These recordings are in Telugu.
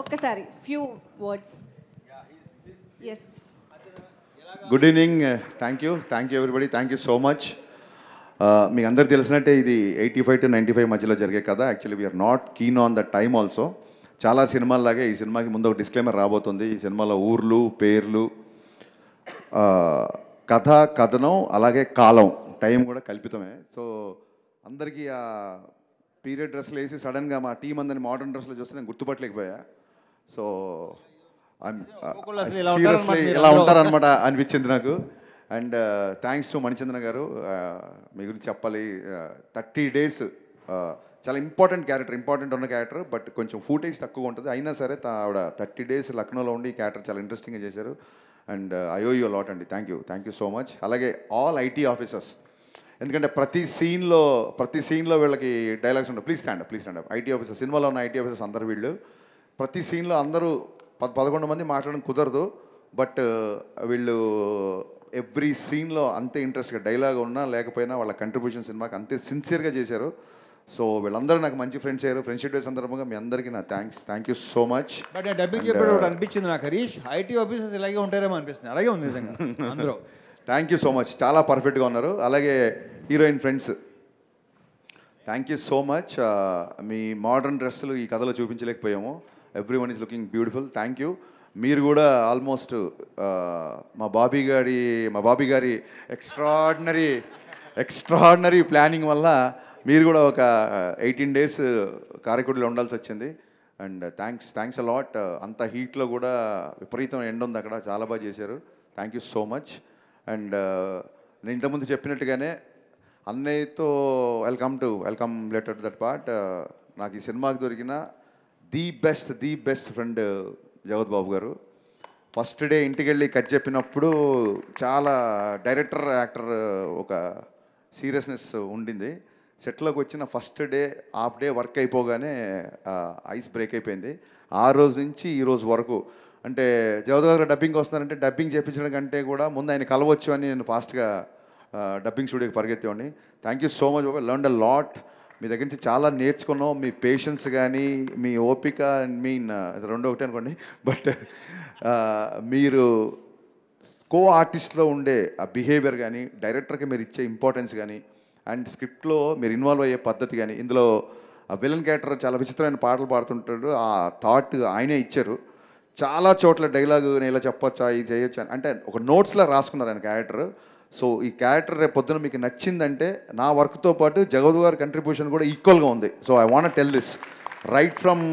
ఒక్కసారి few words yes good evening thank you thank you everybody thank you so much మీకు అందరు తెలిసినట్టే ఇది eighty five to ninety five మధ్యలో జరిగే కదా actually we are not keen on the time also చాలా సినిమాల్లాగే ఈ సినిమాకి ముందు ఒక డిస్క్లైమర్ రాబోతుంది ఈ సినిమాలో ఊర్లు పేర్లు కథ కథనం అలాగే కాలం టైం కూడా కల్పితమే సో అందరికీ ఆ పీరియడ్ డ్రెస్లు వేసి సడన్గా మా టీం అందరిని మోడర్న్ డ్రెస్లో చూస్తే నేను గుర్తుపట్టలేకపోయా సో సీరియస్లీ uh, ఇలా ఉంటారనమాట అనిపించింది నాకు అండ్ థ్యాంక్స్ టు మణిచంద్ర గారు uh, మీ గురించి చెప్పాలి థర్టీ uh, డేస్ చాలా ఇంపార్టెంట్ క్యారెక్టర్ ఇంపార్టెంట్ ఉన్న క్యారెక్టర్ బట్ కొంచెం ఫూటేజ్ తక్కువ ఉంటుంది అయినా సరే ఆవిడ థర్టీ డేస్ లక్నోలో ఉండి క్యారెక్టర్ చాలా ఇంట్రెస్టింగ్గా చేశారు అండ్ అయో యూ లాట్ అండి thank you thank you so much అలాగే ఆల్ ఐటీ ఆఫీసర్స్ ఎందుకంటే ప్రతి సీన్లో ప్రతి సీన్లో వీళ్ళకి డైలాగ్స్ ఉండవు please stand up please stand up IT officer సినిమాలో ఉన్న ఐటీ ఆఫీసర్స్ అందరు వీళ్ళు ప్రతి సీన్లో అందరూ పద పదకొండు మంది మాట్లాడడం కుదరదు బట్ వీళ్ళు ఎవ్రీ సీన్లో అంతే ఇంట్రెస్ట్గా డైలాగ్ ఉన్నా లేకపోయినా వాళ్ళ కంట్రిబ్యూషన్ సినిమాకి అంతే సిన్సియర్గా చేశారు సో వీళ్ళందరూ నాకు మంచి ఫ్రెండ్స్ అయ్యారు ఫ్రెండ్షిప్ డే సందర్భంగా మీ అందరికీ నా thanks thank you so much but ఆ చెప్పాడు uh, అనిపించింది నాకు హరీష్ ఐటీ ఆఫీసర్స్ ఇలాగే ఉంటారేమో అనిపిస్తుంది అలాగే ఉంది నిజంగా అందరూ థ్యాంక్ యూ సో మచ్ చాలా పర్ఫెక్ట్గా ఉన్నారు అలాగే heroine friends thank you so much మీ మోడర్న్ డ్రెస్సులు ఈ కథలో చూపించలేకపోయాము every one is looking beautiful thank you మీరు కూడా ఆల్మోస్ట్ uh, మా బాబీ గారి మా బాబీ గారి ఎక్స్ట్రాడినరీ ఎక్స్ట్రాడినరీ ప్లానింగ్ వల్ల మీరు కూడా ఒక ఎయిటీన్ uh, డేస్ కారకుడిలో ఉండాల్సి వచ్చింది అండ్ థ్యాంక్స్ థ్యాంక్స్ అలాట్ అంత హీట్లో కూడా విపరీతం ఎండ్ ఉంది అక్కడ చాలా బాగా చేశారు thank you so much and నేను ఇంతకుముందు చెప్పినట్టుగానే అన్నయ్యతో welcome to welcome letter that part నాకు ఈ సినిమాకి దొరికిన the best the best friend Jagat Babu గారు ఫస్ట్ డే ఇంటికి వెళ్ళి కట్ చెప్పినప్పుడు చాలా డైరెక్టర్ యాక్టర్ ఒక సీరియస్నెస్ ఉండింది సెట్లోకి వచ్చిన first day half day work అయిపోగానే ఐస్ బ్రేక్ అయిపోయింది ఆ రోజు నుంచి ఈ రోజు వరకు అంటే జగత్ గారు డబ్బింగ్ వస్తున్నారంటే డబ్బింగ్ చేయించడం కంటే కూడా ముందు ఆయన కలవచ్చు అని నేను ఫాస్ట్గా డబ్బింగ్ స్టూడియోకి పరిగెత్తేవాడిని thank you so much Babu learn a lot మీ దగ్గర నుంచి చాలా నేర్చుకున్నాం మీ పేషెన్స్ కానీ మీ ఓపిక మీన్ రెండు ఒకటి అనుకోండి బట్ మీరు కో ఆర్టిస్ట్లో ఉండే ఆ బిహేవియర్ కానీ డైరెక్టర్కి మీరు ఇచ్చే ఇంపార్టెన్స్ కానీ అండ్ స్క్రిప్ట్లో మీరు ఇన్వాల్వ్ అయ్యే పద్ధతి కానీ ఇందులో విలన్ క్యారెక్టర్ చాలా విచిత్రమైన పాటలు పాడుతుంటాడు ఆ థాట్ ఆయనే ఇచ్చారు చాలా చోట్ల డైలాగ్ నేను ఇలా చెప్పొచ్చా ఇది చేయొచ్చా అంటే ఒక నోట్స్లో రాసుకున్నారు ఆయన క్యారెక్టర్ సో ఈ క్యారెక్టర్ రేపు పొద్దున మీకు నచ్చిందంటే నా వర్క్తో పాటు జగవద్ గారి కంట్రిబ్యూషన్ కూడా ఈక్వల్గా ఉంది so I want tell this right from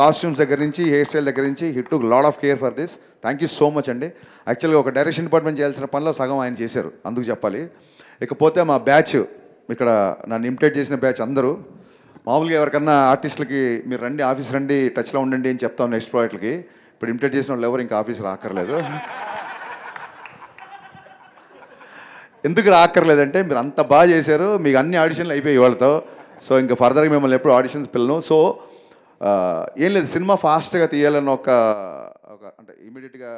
costumes దగ్గర నుంచి హెయిర్ స్టైల్ దగ్గర నుంచి he took lot of care for this thank you so much అండి యాక్చువల్గా ఒక డైరెక్షన్ డిపార్ట్మెంట్ చేయాల్సిన పనిలో సగం ఆయన చేశారు అందుకు చెప్పాలి ఇకపోతే మా బ్యాచ్ ఇక్కడ నన్ను ఇమిటేట్ చేసిన బ్యాచ్ అందరూ మామూలుగా ఎవరికన్నా ఆర్టిస్టులకి మీరు రండి ఆఫీస్ రండి టచ్లో ఉండండి అని చెప్తాం నెక్స్ట్ ప్రాజెక్ట్లకి ఇప్పుడు ఇమిటేట్ చేసిన వాళ్ళు ఎవరు ఇంకా ఆఫీస్ రాకర్లేదు ఎందుకు రాక్కర్లేదంటే మీరు అంత బాగా చేశారు మీకు అన్ని ఆడిషన్లు అయిపోయాయి వాళ్ళతో సో ఇంకా ఫర్దర్గా మిమ్మల్ని ఎప్పుడు ఆడిషన్స్ పిల్లను సో ఏం లేదు సినిమా ఫాస్ట్గా తీయాలని ఒక ఒక అంటే ఇమీడియట్గా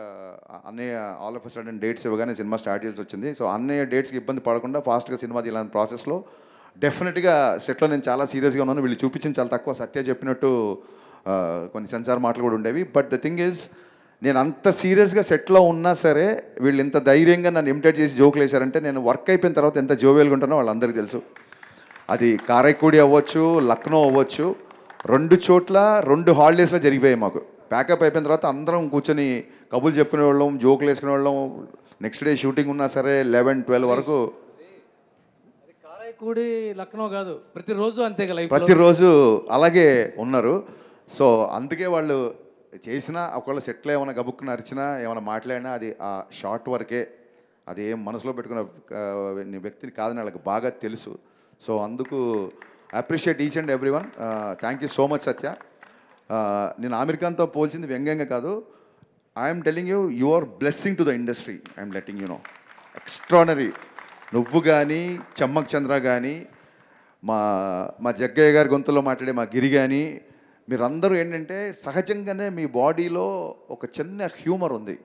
అన్నయ్య ఆల్ ఆఫ్ సడన్ డేట్స్ ఇవ్వగానే సినిమా స్టార్ట్ చేయాల్సి వచ్చింది సో అన్నయ్య డేట్స్కి ఇబ్బంది పడకుండా ఫాస్ట్గా సినిమా తీయాలని ప్రాసెస్లో డెఫినెట్గా సెట్లో నేను చాలా సీరియస్గా ఉన్నాను వీళ్ళు చూపించిన చాలా తక్కువ సత్య చెప్పినట్టు కొన్ని సెన్సార్ మాటలు కూడా ఉండేవి బట్ ద థింగ్ ఈజ్ నేను అంత సీరియస్గా సెట్లో ఉన్నా సరే వీళ్ళు ఇంత ధైర్యంగా నన్ను ఇమిటేట్ చేసి జోకులు వేశారంటే నేను వర్క్ అయిపోయిన తర్వాత ఎంత జోవేలుగా ఉంటానో వాళ్ళందరికీ తెలుసు అది కారైకూడి అవ్వచ్చు లక్నో అవ్వచ్చు రెండు చోట్ల రెండు హాలిడేస్లో జరిగిపోయాయి మాకు ప్యాకప్ అయిపోయిన తర్వాత అందరం కూర్చొని కబుర్లు చెప్పుకునే వాళ్ళం జోకులు వేసుకునే వాళ్ళం నెక్స్ట్ డే షూటింగ్ ఉన్నా సరే లెవెన్ ట్వెల్వ్ వరకు కారైకుడి లక్నో కాదు ప్రతిరోజు అంతే ప్రతిరోజు అలాగే ఉన్నారు సో అందుకే వాళ్ళు చేసినా ఒకవేళ సెటిల్ ఏమైనా గబుక్కుని అరిచినా ఏమైనా మాట్లాడినా అది ఆ షార్ట్ వరకే అది ఏం మనసులో పెట్టుకున్న వ్యక్తిని కాదని వాళ్ళకి బాగా తెలుసు సో అందుకు appreciate each and everyone thank you so much Satya నేను అమెరికాతో పోల్చింది వ్యంగ్యంగా కాదు I'm telling you you are blessing to the industry I'm letting you know extraordinary నువ్వు కానీ చమ్మక్ చంద్ర కానీ మా మా జగ్గయ్య గారి గొంతులో మాట్లాడే మా గిరి కానీ మీరందరూ ఏంటంటే సహజంగానే మీ బాడీలో ఒక చిన్న హ్యూమర్ ఉంది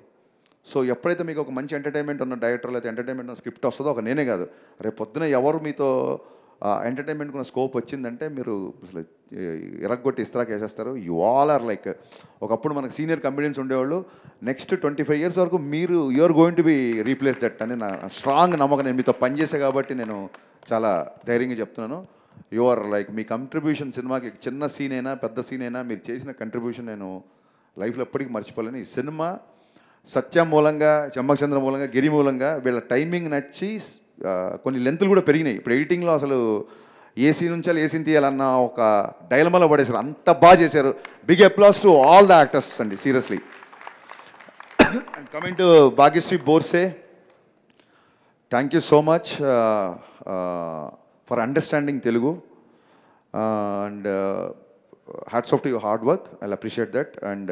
సో ఎప్పుడైతే మీకు ఒక మంచి ఎంటర్టైన్మెంట్ ఉన్న డైరెక్టర్ లేదా ఎంటర్టైన్మెంట్ ఉన్న స్క్రిప్ట్ వస్తుందో ఒక నేనే కాదు రేపు పొద్దున ఎవరు మీతో ఎంటర్టైన్మెంట్ ఉన్న స్కోప్ వచ్చిందంటే మీరు అసలు ఇరగొట్టి ఇస్త్రాక్ వేసేస్తారు యు ఆల్ ఆర్ లైక్ ఒకప్పుడు మనకు సీనియర్ కంపెనీస్ ఉండేవాళ్ళు నెక్స్ట్ ట్వంటీ ఫైవ్ ఇయర్స్ వరకు మీరు are going to be replace that అని నా స్ట్రాంగ్ నమ్మకం నేను మీతో పనిచేసే కాబట్టి నేను చాలా ధైర్యంగా చెప్తున్నాను యు ఆర్ లైక్ మీ కంట్రిబ్యూషన్ సినిమాకి చిన్న సీన్ అయినా పెద్ద సీన్ అయినా మీరు చేసిన కంట్రిబ్యూషన్ నేను లైఫ్లో ఎప్పటికీ మర్చిపోలేను ఈ సినిమా సత్య మూలంగా చంద్ర మూలంగా గిరి మూలంగా వీళ్ళ టైమింగ్ నచ్చి కొన్ని లెంతులు కూడా పెరిగినాయి ఇప్పుడు ఎడిటింగ్లో అసలు ఏ సీన్ ఉంచాలి ఏ సీన్ తీయాలన్న ఒక డైలమాలో పడేశారు అంత బాగా చేశారు big applause to all the actors అండి seriously and coming to Bhagyashri Borse thank you so much for understanding Telugu and hats off to you hard work I appreciate that and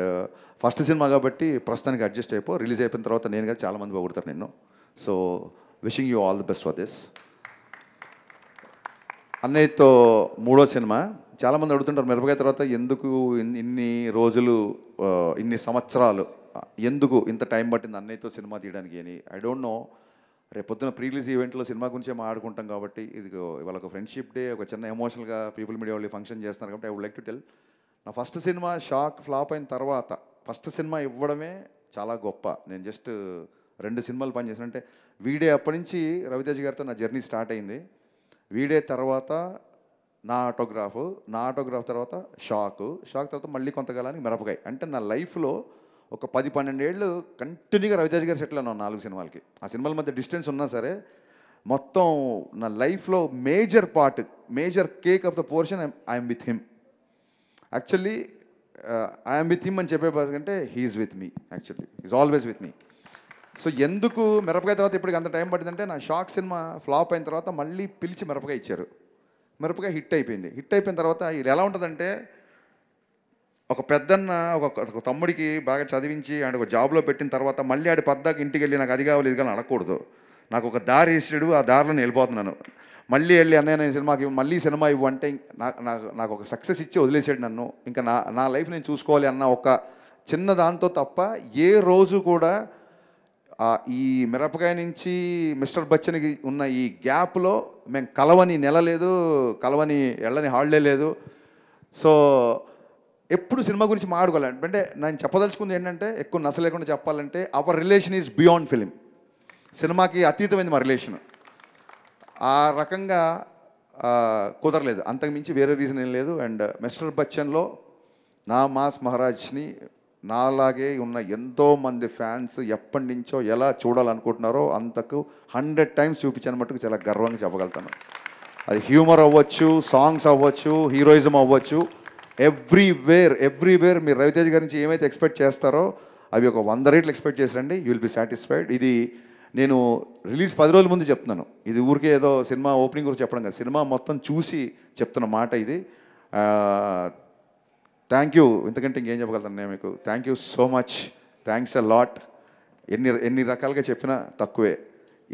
first cinema కాబట్టి ప్రస్తుతానికి అడ్జస్ట్ అయిపో రిలీజ్ అయిపోయిన తర్వాత నేను కానీ చాలామంది పొగుడతారు నిన్ను so wishing you all the best for this అన్నయ్యతో మూడో సినిమా చాలామంది అడుగుతుంటారు మిరపకాయ తర్వాత ఎందుకు ఇన్ని రోజులు ఇన్ని సంవత్సరాలు ఎందుకు ఇంత టైం పట్టింది అన్నయ్యతో సినిమా తీయడానికి అని ఐ డోంట్ నో రేపొద్దున పొద్దున రిలీజ్ ఈవెంట్లో సినిమా గురించి మేము ఆడుకుంటాం కాబట్టి ఇది ఇవాళ ఒక ఫ్రెండ్షిప్ డే ఒక చిన్న ఎమోషనల్గా పీపుల్ మీడియా వాళ్ళు ఫంక్షన్ చేస్తున్నారు కాబట్టి I would like to tell నా ఫస్ట్ సినిమా షాక్ ఫ్లాప్ అయిన తర్వాత ఫస్ట్ సినిమా ఇవ్వడమే చాలా గొప్ప నేను జస్ట్ రెండు సినిమాలు పనిచేసాను అంటే వీడే అప్పటి నుంచి రవితేజ్ గారితో నా జర్నీ స్టార్ట్ అయింది వీడే తర్వాత నా ఆటోగ్రాఫ్ నా ఆటోగ్రాఫ్ తర్వాత షాక్ షాక్ తర్వాత మళ్ళీ కొంతకాలానికి మిరపకాయ అంటే నా లైఫ్లో ఒక పది పన్నెండేళ్ళు కంటిన్యూగా రవితేజ్ గారు సెటిల్ అన్నాను నాలుగు సినిమాలకి ఆ సినిమాల మధ్య డిస్టెన్స్ ఉన్నా సరే మొత్తం నా లైఫ్లో major part major cake of the portion I'm with him actually I'm with him అని చెప్పే కంటే he's with me actually is always with me so ఎందుకు మిరపకాయ తర్వాత ఇప్పటికి అంత టైం అంటే నా షాక్ సినిమా ఫ్లాప్ అయిన తర్వాత మళ్ళీ పిలిచి మిరపకాయ ఇచ్చారు మిరపకాయ హిట్ అయిపోయింది హిట్ అయిపోయిన తర్వాత ఇది ఎలా ఉంటుందంటే ఒక పెద్దన్న ఒక తమ్ముడికి బాగా చదివించి ఆయన ఒక జాబ్లో పెట్టిన తర్వాత మళ్ళీ ఆడి పెద్దకి ఇంటికి వెళ్ళి నాకు అది కావాలి ఇది కానీ అడగకూడదు నాకు ఒక దారి ఇస్తాడు ఆ దారిలో వెళ్ళిపోతున్నాను మళ్ళీ వెళ్ళి అన్నయ్య నేను సినిమాకి మళ్ళీ సినిమా ఇవ్వు అంటే నాకు నాకు ఒక సక్సెస్ ఇచ్చి వదిలేసాడు నన్ను ఇంకా నా నా లైఫ్ నేను చూసుకోవాలి అన్న ఒక చిన్న దాంతో తప్ప ఏ రోజు కూడా ఈ మిరపకాయ నుంచి మిస్టర్ బచ్చన్కి ఉన్న ఈ గ్యాప్లో మేము కలవని నెలలేదు కలవని వెళ్ళని హాలిడే లేదు సో ఎప్పుడు సినిమా గురించి మాట్లాడుకోవాలి అంటే నేను చెప్పదలుచుకుంది ఏంటంటే ఎక్కువ నస లేకుండా చెప్పాలంటే our relation is beyond film సినిమాకి అతీతమైంది మా రిలేషన్ ఆ రకంగా కుదరలేదు అంతకుమించి వేరే రీజన్ ఏం లేదు అండ్ uh, మిస్టర్ బచ్చన్లో నా మాస్ మహారాజ్ని నాలాగే ఉన్న ఎంతోమంది ఫ్యాన్స్ ఎప్పటి నుంచో ఎలా చూడాలనుకుంటున్నారో అంతకు హండ్రెడ్ టైమ్స్ చూపించిన మట్టుకు చాలా గర్వంగా చెప్పగలుగుతాను అది హ్యూమర్ అవ్వచ్చు సాంగ్స్ అవ్వచ్చు హీరోయిజం అవ్వచ్చు ఎవ్రీవేర్ ఎవ్రీవేర్ మీరు రవితేజ్ గారి నుంచి ఏమైతే ఎక్స్పెక్ట్ చేస్తారో అవి ఒక వంద రేట్లు ఎక్స్పెక్ట్ చేసిరండి యూ విల్ బి సాటిస్ఫైడ్ ఇది నేను రిలీజ్ పది రోజుల ముందు చెప్తున్నాను ఇది ఊరికే ఏదో సినిమా ఓపెనింగ్ గురించి చెప్పడం కాదు సినిమా మొత్తం చూసి చెప్తున్న మాట ఇది థ్యాంక్ యూ ఇంతకంటే ఇంకేం చెప్పగలుగుతాను నేను మీకు thank you so much thanks a lot ఎన్ని ఎన్ని రకాలుగా చెప్పినా తక్కువే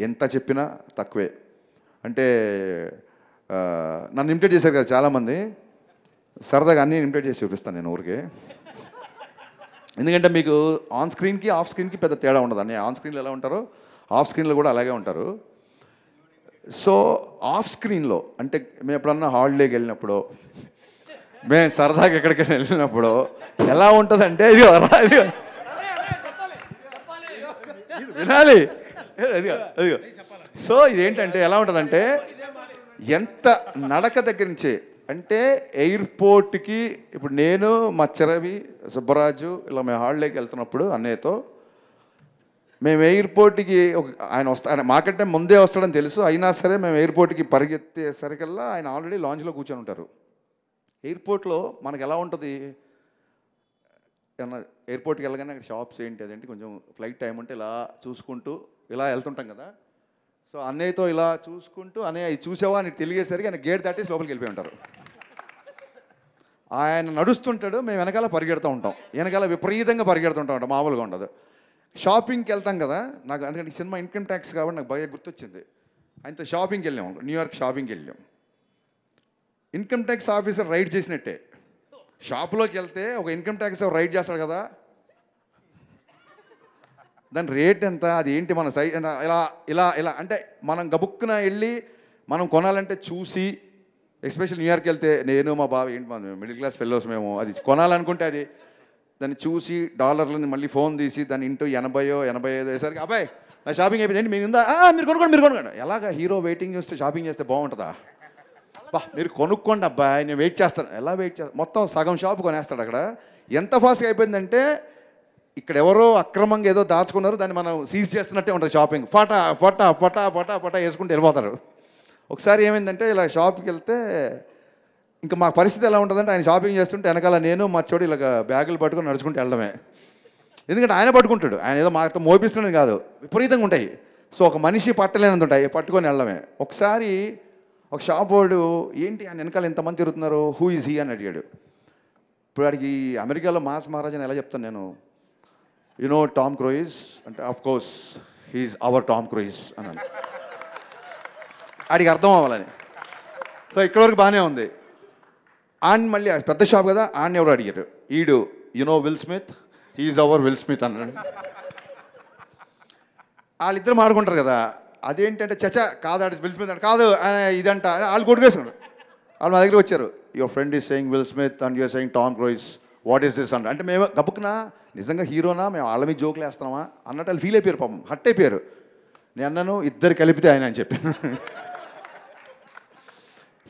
ఎంత చెప్పినా తక్కువే అంటే నన్ను ఇమిటేట్ చేశారు కదా చాలామంది సరదాగా అన్నీ ఇమిటేట్ చేసి చూపిస్తాను నేను ఊరికే ఎందుకంటే మీకు ఆన్ స్క్రీన్కి ఆఫ్ స్క్రీన్కి పెద్ద తేడా ఉండదు అన్నీ ఆన్ స్క్రీన్లో ఎలా ఉంటారో ఆఫ్ స్క్రీన్లో కూడా అలాగే ఉంటారు సో ఆఫ్ స్క్రీన్లో అంటే మేము ఎప్పుడన్నా హాలిడేకి వెళ్ళినప్పుడు మేము సరదాగా ఎక్కడికైనా వెళ్ళినప్పుడు ఎలా ఉంటుందంటే ఇది ఇది వినాలి సో ఇదేంటంటే ఎలా ఉంటుందంటే ఎంత నడక దగ్గర నుంచి అంటే ఎయిర్పోర్ట్కి ఇప్పుడు నేను మా చిరవి సుబ్బరాజు ఇలా మేము హాల్లోకి వెళ్తున్నప్పుడు అన్నయ్యతో మేము ఎయిర్పోర్ట్కి ఒక ఆయన వస్తా ఆయన మాకంటే ముందే వస్తాడని తెలుసు అయినా సరే మేము ఎయిర్పోర్ట్కి పరిగెత్తేసరికల్లా ఆయన ఆల్రెడీ లాంజ్లో కూర్చొని ఉంటారు ఎయిర్పోర్ట్లో మనకు ఎలా ఉంటుంది ఏమన్నా ఎయిర్పోర్ట్కి వెళ్ళగానే అక్కడ షాప్స్ ఏంటి అదేంటి కొంచెం ఫ్లైట్ టైం ఉంటే ఇలా చూసుకుంటూ ఇలా వెళ్తుంటాం కదా సో అన్నయ్యతో ఇలా చూసుకుంటూ అన్నయ్య ఇది చూసావా అని తెలియసరికి ఆయన గేట్ దాటేసి లోపలికి వెళ్ళిపోయి ఉంటారు ఆయన నడుస్తుంటాడు మేము వెనకాల పరిగెడుతూ ఉంటాం వెనకాల విపరీతంగా పరిగెడుతుంటాం అంట మామూలుగా ఉండదు షాపింగ్కి వెళ్తాం కదా నాకు అందుకని సినిమా ఇన్కమ్ ట్యాక్స్ కాబట్టి నాకు బాగా గుర్తొచ్చింది ఆయనతో షాపింగ్కి వెళ్ళాం న్యూయార్క్ షాపింగ్కి వెళ్ళాం ఇన్కమ్ ట్యాక్స్ ఆఫీసర్ రైడ్ చేసినట్టే షాప్లోకి వెళ్తే ఒక ఇన్కమ్ ట్యాక్స్ రైడ్ చేస్తాడు కదా దాని రేట్ ఎంత అది ఏంటి మన సై ఇలా ఇలా ఇలా అంటే మనం గబుక్కున వెళ్ళి మనం కొనాలంటే చూసి ఎస్పెషల్ న్యూయార్క్ వెళ్తే నేను మా బాబు ఏంటి మన మిడిల్ క్లాస్ ఫెల్లోస్ మేము అది కొనాలనుకుంటే అది దాన్ని చూసి డాలర్లని మళ్ళీ ఫోన్ తీసి దాని ఇంటూ ఎనభయో ఎనభై ఐదు వేసరికి అబ్బాయి నా షాపింగ్ అయిపోయింది మీరు ఉందా మీరు కొనుక్కోండి మీరు కొనుక్కోండి ఎలాగ హీరో వెయిటింగ్ చేస్తే షాపింగ్ చేస్తే బాగుంటుందా బా మీరు కొనుక్కోండి అబ్బాయి నేను వెయిట్ చేస్తాను ఎలా వెయిట్ చేస్తాను మొత్తం సగం షాప్ కొనేస్తాడు అక్కడ ఎంత ఫాస్ట్గా అయిపోయిందంటే ఇక్కడ ఎవరో అక్రమంగా ఏదో దాచుకున్నారు దాన్ని మనం సీజ్ చేస్తున్నట్టే ఉంటుంది షాపింగ్ ఫటా ఫటా ఫటా ఫటా ఫటా వేసుకుంటూ వెళ్ళిపోతారు ఒకసారి ఏమైందంటే ఇలా షాప్కి వెళ్తే ఇంకా మా పరిస్థితి ఎలా ఉంటుందంటే ఆయన షాపింగ్ చేస్తుంటే వెనకాల నేను మా చోడు ఇలా బ్యాగులు పట్టుకొని నడుచుకుంటూ వెళ్ళడమే ఎందుకంటే ఆయన పట్టుకుంటాడు ఆయన ఏదో మాతో మోపిస్తున్నాడు కాదు విపరీతంగా ఉంటాయి సో ఒక మనిషి పట్టలేనంత ఉంటాయి పట్టుకొని వెళ్ళడమే ఒకసారి ఒక షాప్ వాడు ఏంటి ఆయన వెనకాల ఎంతమంది తిరుగుతున్నారు హూ ఈజ్ హీ అని అడిగాడు ఇప్పుడు వాడికి అమెరికాలో మాస్ మహారాజాని ఎలా చెప్తాను నేను యు నో టామ్ క్రూయిజ్ అంటే of course he's our Tom Cruise అని అని ఆడికి అర్థం అవ్వాలని సో ఇక్కడ వరకు బాగానే ఉంది ఆన్ మళ్ళీ పెద్ద షాప్ కదా ఆన్ ఎవరు అడిగారు ఈడు you know Will Smith he's our Will Smith అన్నాడు వాళ్ళిద్దరు మాడుకుంటారు కదా అదేంటంటే చచ కాదు ఆడ విల్ స్మిత్ అంటే కాదు ఇదంట వాళ్ళు కొట్టుకేసుకున్నాడు వాళ్ళు మా దగ్గర వచ్చారు your friend is saying Will Smith and you're saying Tom Cruise what is this అంటే అంటే మేము గబుకునా నిజంగా హీరోనా మేము వాళ్ళ మీద జోకులు వేస్తున్నామా అన్నట్టు వాళ్ళు ఫీల్ అయిపోయారు పాపం హట్ అయిపోయారు నేను అన్నాను ఇద్దరు కలిపితే ఆయన అని చెప్పాను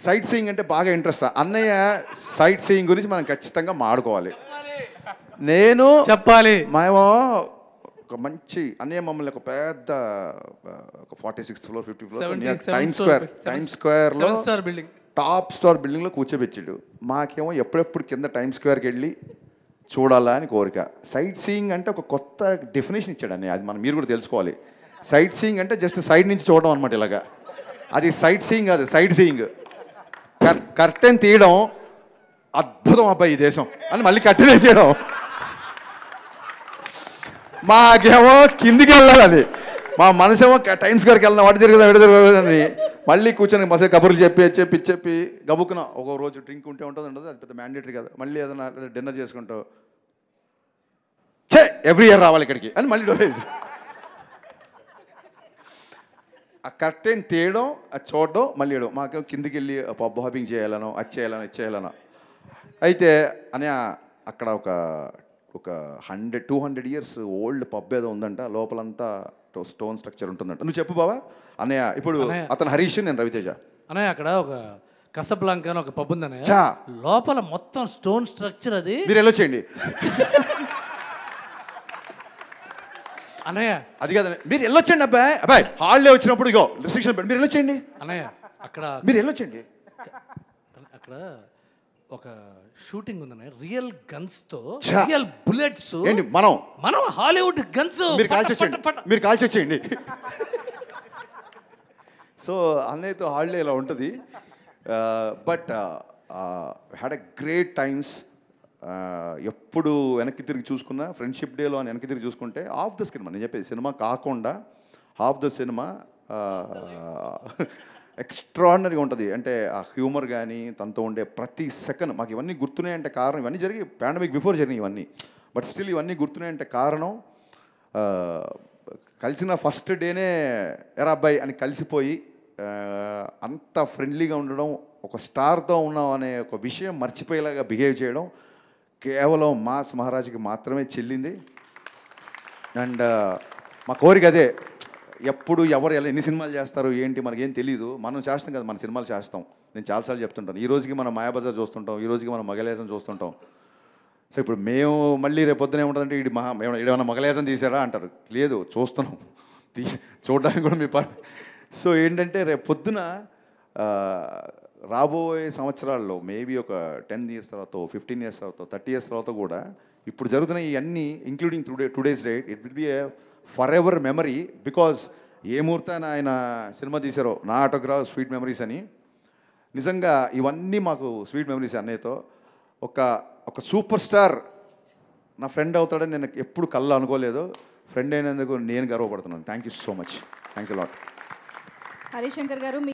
సైట్ సీయింగ్ అంటే బాగా ఇంట్రెస్ట్ అన్నయ్య సైట్ సీయింగ్ గురించి మనం ఖచ్చితంగా మాడుకోవాలి నేను చెప్పాలి మేము ఒక మంచి అన్నయ్య మమ్మల్ని ఒక పెద్ద ఒక forty sixth floor fifty floor time square time స్క్వేర్లో బిల్డింగ్ టాప్ స్టార్ బిల్డింగ్లో కూర్చోబెచ్చాడు మాకేమో ఎప్పుడెప్పుడు కింద టైమ్ స్క్వేర్కి వెళ్ళి చూడాలా అని కోరిక సైట్ సీయింగ్ అంటే ఒక కొత్త డెఫినేషన్ ఇచ్చాడని అది మనం మీరు కూడా తెలుసుకోవాలి సైట్ సీయింగ్ అంటే జస్ట్ సైడ్ నుంచి చూడడం అనమాట ఇలాగా అది సైట్ సీయింగ్ కాదు సైట్ సీయింగ్ కర్టెన్ తీయడం అద్భుతం అబ్బాయి ఈ దేశం అని మళ్ళీ కట్టెన్ వేసేయడం మాకేమో కిందికి వెళ్ళాలి అది మా మనసేమో టైమ్స్ గారికి వెళ్దాం వాటి తిరుగుదాం ఎటు తిరుగుతుంది మళ్ళీ కూర్చొని మసే కబుర్లు చెప్పి చెప్పి చెప్పి గబుక్కున ఒక రోజు డ్రింక్ ఉంటే ఉంటుంది ఉండదు అది పెద్ద మ్యాండేటరీ కదా మళ్ళీ ఏదైనా డిన్నర్ చేసుకుంటావు చే ఎవ్రీ ఇయర్ రావాలి ఇక్కడికి అని మళ్ళీ డోరేజ్ ఆ కర్టెన్ తీయడం అది చూడడం మళ్ళీ ఇవ్వడం మాకు కిందికి వెళ్ళి పబ్ హాపింగ్ చేయాలనో అది చేయాలనో ఇది చేయాలనో అయితే అని అక్కడ ఒక ఒక hundred two hundred years old pub ఏదో ఉందంట లోపలంతా స్టోన్ స్ట్రక్చర్ ఉంటుందంట నువ్వు చెప్పు బావా అన్నయ్య ఇప్పుడు అతను హరీష్ నేను రవితేజ అన్నయ్య అక్కడ ఒక కసబ్లాంక అని ఒక పబ్ ఉంది అన్నయ్య లోపల మొత్తం స్టోన్ స్ట్రక్చర్ అది మీరు ఎలా చేయండి అన్నయ్య అది కదా మీరు వెళ్ళొచ్చండి అబ్బాయి అబ్బాయి హాలిడే వచ్చినప్పుడు ఇగో రిస్ట్రిక్షన్ మీరు వెళ్ళొచ్చండి అన్నయ్య అక్కడ మీరు వెళ్ళొచ్చండి అక్కడ ఒక షూటింగ్ ఉందన్న రియల్ గన్స్ తో రియల్ బుల్లెట్స్ ఏంటి మనం మనం హాలీవుడ్ గన్స్ మీరు కాల్చేయండి మీరు కాల్చేయండి సో అన్నయ్యతో హాలిడే ఇలా ఉంటుంది but had a great times ఎప్పుడు వెనక్కి తిరిగి చూసుకున్నా ఫ్రెండ్షిప్ డేలో అని వెనక్కి తిరిగి చూసుకుంటే ఆఫ్ ద సినిమా నేను చెప్పేది సినిమా కాకుండా హాఫ్ ద సినిమా ఎక్స్ట్రాడినరీగా ఉంటుంది అంటే ఆ హ్యూమర్ కానీ తనతో ఉండే ప్రతి సెకండ్ మాకు ఇవన్నీ గుర్తున్నాయంటే కారణం ఇవన్నీ జరిగి పాండమిక్ బిఫోర్ జరిగినాయి ఇవన్నీ బట్ స్టిల్ ఇవన్నీ గుర్తున్నాయంటే కారణం కలిసిన ఫస్ట్ డేనే ఎరా అబ్బాయి అని కలిసిపోయి అంత ఫ్రెండ్లీగా ఉండడం ఒక స్టార్తో ఉన్నాం అనే ఒక విషయం మర్చిపోయేలాగా బిహేవ్ చేయడం కేవలం మాస్ మహారాజ్కి మాత్రమే చెల్లింది అండ్ మా కోరిక అదే ఎప్పుడు ఎవరు ఎలా ఎన్ని సినిమాలు చేస్తారు ఏంటి మనకేం తెలియదు మనం చేస్తాం కదా మన సినిమాలు చేస్తాం నేను చాలాసార్లు చెప్తుంటాను ఈ రోజుకి మనం మాయాబజార్ చూస్తుంటాం ఈ రోజుకి మనం మగలేసం చూస్తుంటాం సో ఇప్పుడు మేము మళ్ళీ రేపొద్దున ఏముంటుందంటే ఇది మహా ఏమైనా మగలేసం తీసారా అంటారు లేదు చూస్తున్నాం తీ చూడడానికి కూడా మీ పాట సో ఏంటంటే రేపు పొద్దున రాబోయే సంవత్సరాల్లో మేబీ ఒక టెన్ ఇయర్స్ తర్వాత ఫిఫ్టీన్ ఇయర్స్ తర్వాత థర్టీ ఇయర్స్ తర్వాత కూడా ఇప్పుడు జరుగుతున్న ఇవన్నీ including today today's date it will be a forever memory because ఏ ముహూర్తాన ఆయన సినిమా తీశారో నా ఆటోగ్రాఫ్ స్వీట్ మెమరీస్ అని నిజంగా ఇవన్నీ మాకు స్వీట్ మెమరీస్ అన్నయ్యతో ఒక ఒక సూపర్ స్టార్ నా ఫ్రెండ్ అవుతాడని నేను ఎప్పుడు కళ్ళు అనుకోలేదు ఫ్రెండ్ అయినందుకు నేను గర్వపడుతున్నాను thank you so much thanks a lot Harishankar గారు